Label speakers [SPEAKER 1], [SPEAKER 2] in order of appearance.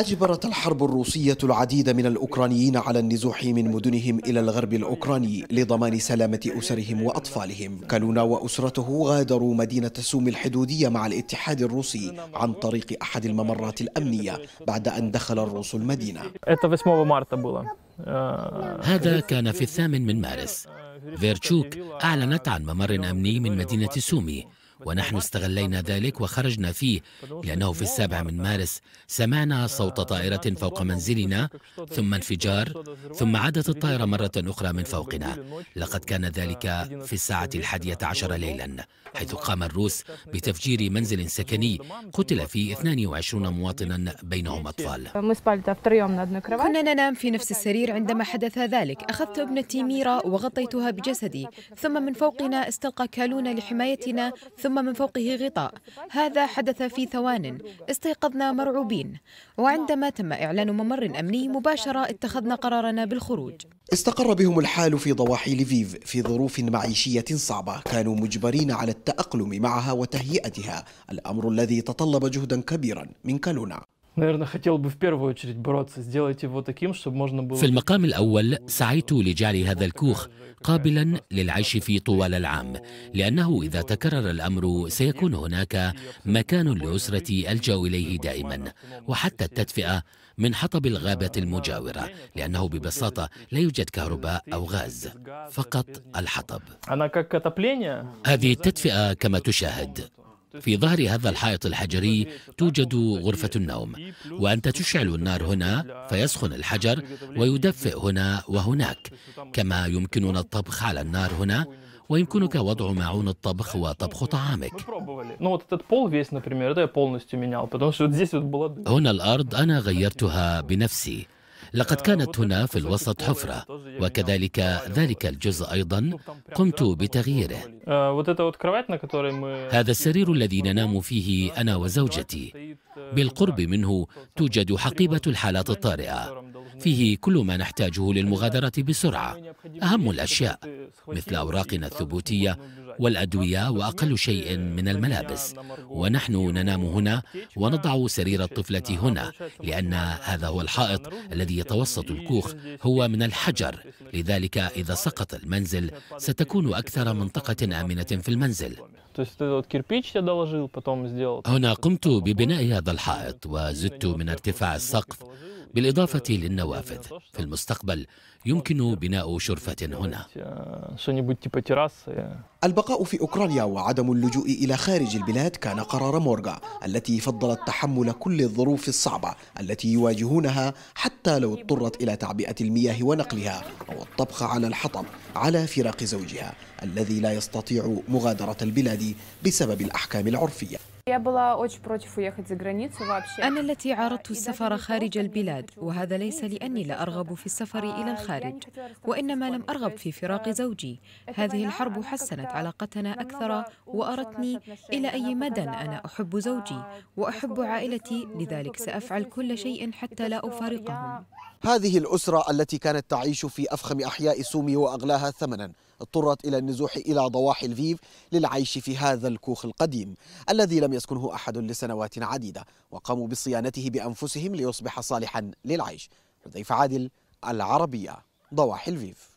[SPEAKER 1] أجبرت الحرب الروسية العديد من الأوكرانيين على النزوح من مدنهم إلى الغرب الأوكراني لضمان سلامة أسرهم وأطفالهم كالونا وأسرته غادروا مدينة سوم الحدودية مع الاتحاد الروسي عن طريق أحد الممرات الأمنية بعد أن دخل الروس المدينة
[SPEAKER 2] هذا كان في الثامن من مارس فيرتشوك أعلنت عن ممر أمني من مدينة سومي ونحن استغلينا ذلك وخرجنا فيه لأنه في السابع من مارس سمعنا آه، صوت طائرة فوق منزلنا ثم انفجار ثم عادت الطائرة مرة أخرى من فوقنا لقد كان ذلك في الساعة الحادية عشر ليلا حيث قام الروس بتفجير منزل سكني قتل فيه 22 مواطنا بينهم
[SPEAKER 3] أطفال كنا ننام في نفس السرير عندما حدث ذلك أخذت ابنتي ميرا وغطيتها بجسدي ثم من فوقنا استلقى كالونا لحمايتنا ثم ثم من فوقه غطاء هذا حدث في ثوان استيقظنا مرعوبين وعندما تم إعلان ممر أمني مباشرة اتخذنا قرارنا بالخروج
[SPEAKER 1] استقر بهم الحال في ضواحي لفيف في ظروف معيشية صعبة كانوا مجبرين على التأقلم معها وتهيئتها الأمر الذي تطلب جهدا كبيرا من كالونا
[SPEAKER 3] في المقام
[SPEAKER 2] الأول سعيت لجعل هذا الكوخ قابلا للعيش في طوال العام لأنه إذا تكرر الأمر سيكون هناك مكان لأسرتي ألجأ إليه دائما وحتى التدفئة من حطب الغابة المجاورة لأنه ببساطة لا يوجد كهرباء أو غاز فقط الحطب هذه التدفئة كما تشاهد في ظهر هذا الحائط الحجري توجد غرفة النوم وأنت تشعل النار هنا فيسخن الحجر ويدفئ هنا وهناك كما يمكننا الطبخ على النار هنا ويمكنك وضع معون الطبخ وطبخ طعامك هنا الأرض أنا غيرتها بنفسي لقد كانت هنا في الوسط حفرة وكذلك ذلك الجزء أيضا قمت بتغييره هذا السرير الذي ننام فيه أنا وزوجتي بالقرب منه توجد حقيبة الحالات الطارئة فيه كل ما نحتاجه للمغادرة بسرعة أهم الأشياء مثل أوراقنا الثبوتية والأدوية وأقل شيء من الملابس ونحن ننام هنا ونضع سرير الطفلة هنا لأن هذا هو الحائط الذي يتوسط الكوخ هو من الحجر لذلك إذا سقط المنزل ستكون أكثر منطقة آمنة في المنزل هنا قمت ببناء هذا الحائط وزدت من ارتفاع السقف بالإضافة للنوافذ في المستقبل يمكن بناء شرفة هنا
[SPEAKER 1] البقاء في أوكرانيا وعدم اللجوء إلى خارج البلاد كان قرار مورغا التي فضلت تحمل كل الظروف الصعبة التي يواجهونها حتى لو اضطرت إلى تعبئة المياه ونقلها أو الطبخ على الحطب على فراق زوجها الذي لا يستطيع مغادرة البلاد بسبب الأحكام العرفية
[SPEAKER 3] أنا التي عارضت السفر خارج البلاد وهذا ليس لأني لا أرغب في السفر إلى الخارج وإنما لم أرغب في فراق زوجي هذه الحرب حسنت علاقتنا أكثر وأرتني إلى أي مدى أنا أحب زوجي وأحب عائلتي لذلك سأفعل كل شيء حتى لا أفارقهم
[SPEAKER 1] هذه الأسرة التي كانت تعيش في أفخم أحياء سومي وأغلاها ثمنا اضطرت إلى النزوح إلى ضواحي الفيف للعيش في هذا الكوخ القديم الذي لم يسكنه أحد لسنوات عديدة وقاموا بصيانته بأنفسهم
[SPEAKER 3] ليصبح صالحا للعيش حذيفة عادل العربية ضواحي الفيف